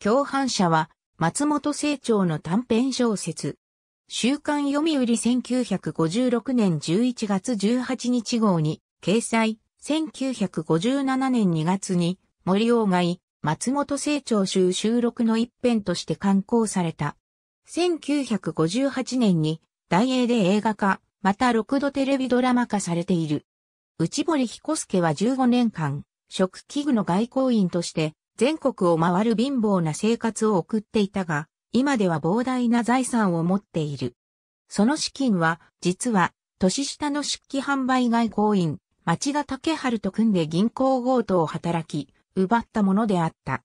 共犯者は、松本清張の短編小説。週刊読売1956年11月18日号に、掲載、1957年2月に、森鴎外、松本清張集収録の一編として刊行された。1958年に、大英で映画化、また6度テレビドラマ化されている。内堀彦介は15年間、食器具の外交員として、全国を回る貧乏な生活を送っていたが、今では膨大な財産を持っている。その資金は、実は、年下の漆器販売外交員、町田竹春と組んで銀行強盗を働き、奪ったものであった。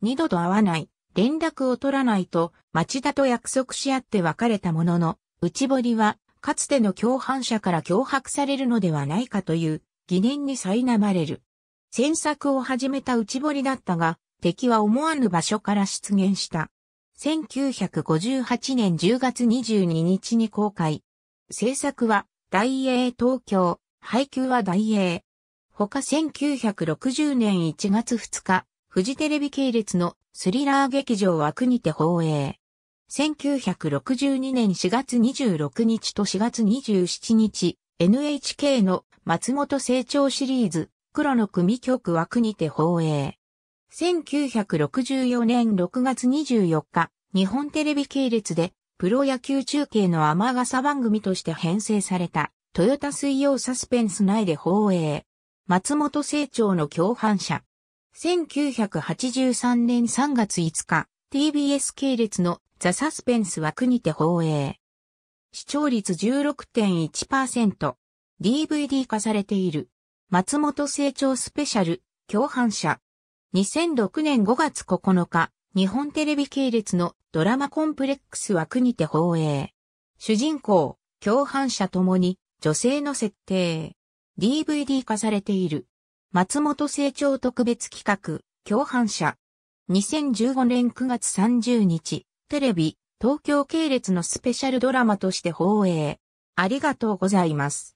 二度と会わない、連絡を取らないと、町田と約束し合って別れたものの、内堀は、かつての共犯者から脅迫されるのではないかという疑念に苛まれる。戦策を始めた内堀だったが、敵は思わぬ場所から出現した。1958年10月22日に公開。制作は、大英東京、配給は大英。他1960年1月2日、フジテレビ系列のスリラー劇場枠にて放映。1962年4月26日と4月27日、NHK の松本成長シリーズ、黒の組曲は国て放映。1964年6月24日、日本テレビ系列で、プロ野球中継の雨傘番組として編成された、トヨタ水曜サスペンス内で放映。松本清張の共犯者。1983年3月5日、TBS 系列のザ・サスペンスは国て放映。視聴率16.1%。DVD 化されている。松本成長スペシャル、共犯者。2006年5月9日、日本テレビ系列のドラマコンプレックスは国て放映。主人公、共犯者ともに女性の設定。DVD 化されている。松本成長特別企画、共犯者。2015年9月30日、テレビ、東京系列のスペシャルドラマとして放映。ありがとうございます。